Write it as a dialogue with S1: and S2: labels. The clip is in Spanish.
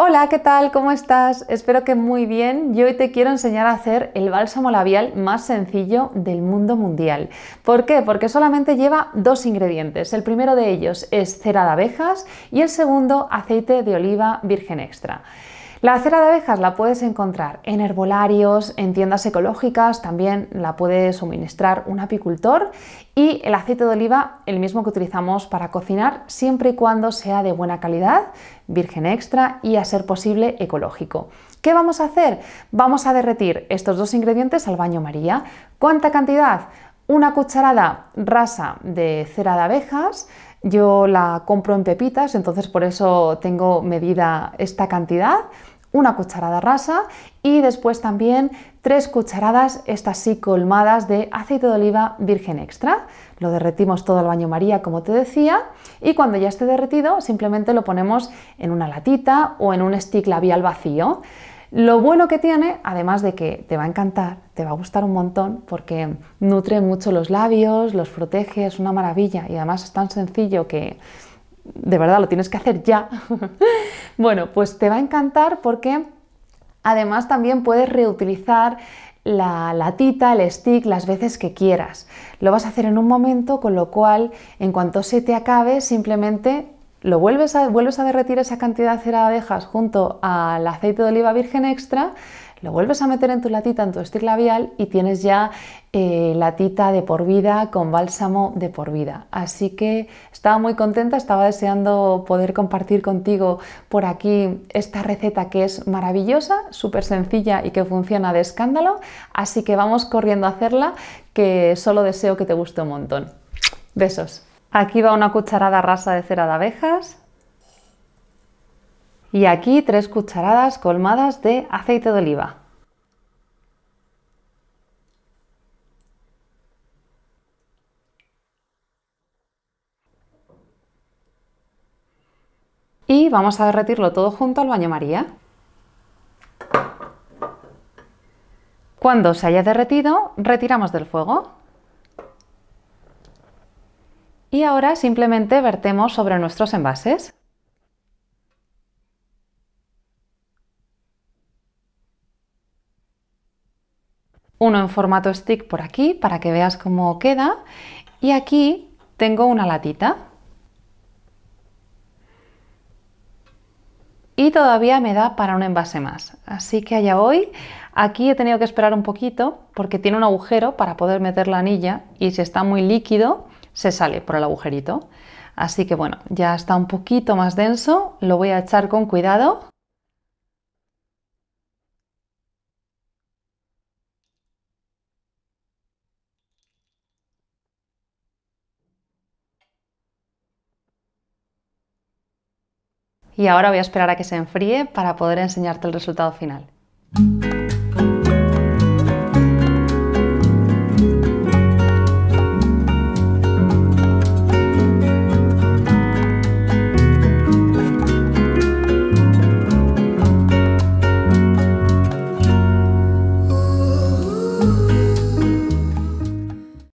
S1: Hola, ¿qué tal? ¿Cómo estás? Espero que muy bien. Yo hoy te quiero enseñar a hacer el bálsamo labial más sencillo del mundo mundial. ¿Por qué? Porque solamente lleva dos ingredientes. El primero de ellos es cera de abejas y el segundo aceite de oliva virgen extra. La cera de abejas la puedes encontrar en herbolarios, en tiendas ecológicas, también la puede suministrar un apicultor y el aceite de oliva, el mismo que utilizamos para cocinar, siempre y cuando sea de buena calidad, virgen extra y a ser posible ecológico. ¿Qué vamos a hacer? Vamos a derretir estos dos ingredientes al baño María. ¿Cuánta cantidad? Una cucharada rasa de cera de abejas, yo la compro en pepitas, entonces por eso tengo medida esta cantidad, una cucharada rasa y después también tres cucharadas, estas sí colmadas, de aceite de oliva virgen extra. Lo derretimos todo al baño María, como te decía, y cuando ya esté derretido simplemente lo ponemos en una latita o en un stick labial vacío. Lo bueno que tiene, además de que te va a encantar, te va a gustar un montón porque nutre mucho los labios, los protege, es una maravilla y además es tan sencillo que de verdad lo tienes que hacer ya. bueno, pues te va a encantar porque además también puedes reutilizar la latita, el stick, las veces que quieras. Lo vas a hacer en un momento, con lo cual en cuanto se te acabe simplemente lo vuelves a, vuelves a derretir esa cantidad de cera de abejas junto al aceite de oliva virgen extra, lo vuelves a meter en tu latita, en tu estir labial y tienes ya eh, latita de por vida con bálsamo de por vida. Así que estaba muy contenta, estaba deseando poder compartir contigo por aquí esta receta que es maravillosa, súper sencilla y que funciona de escándalo. Así que vamos corriendo a hacerla, que solo deseo que te guste un montón. Besos. Aquí va una cucharada rasa de cera de abejas. Y aquí tres cucharadas colmadas de aceite de oliva. Y vamos a derretirlo todo junto al baño María. Cuando se haya derretido, retiramos del fuego. Y ahora simplemente vertemos sobre nuestros envases. Uno en formato stick por aquí para que veas cómo queda y aquí tengo una latita. Y todavía me da para un envase más, así que allá hoy, Aquí he tenido que esperar un poquito porque tiene un agujero para poder meter la anilla y si está muy líquido se sale por el agujerito. Así que bueno, ya está un poquito más denso, lo voy a echar con cuidado. Y ahora voy a esperar a que se enfríe para poder enseñarte el resultado final.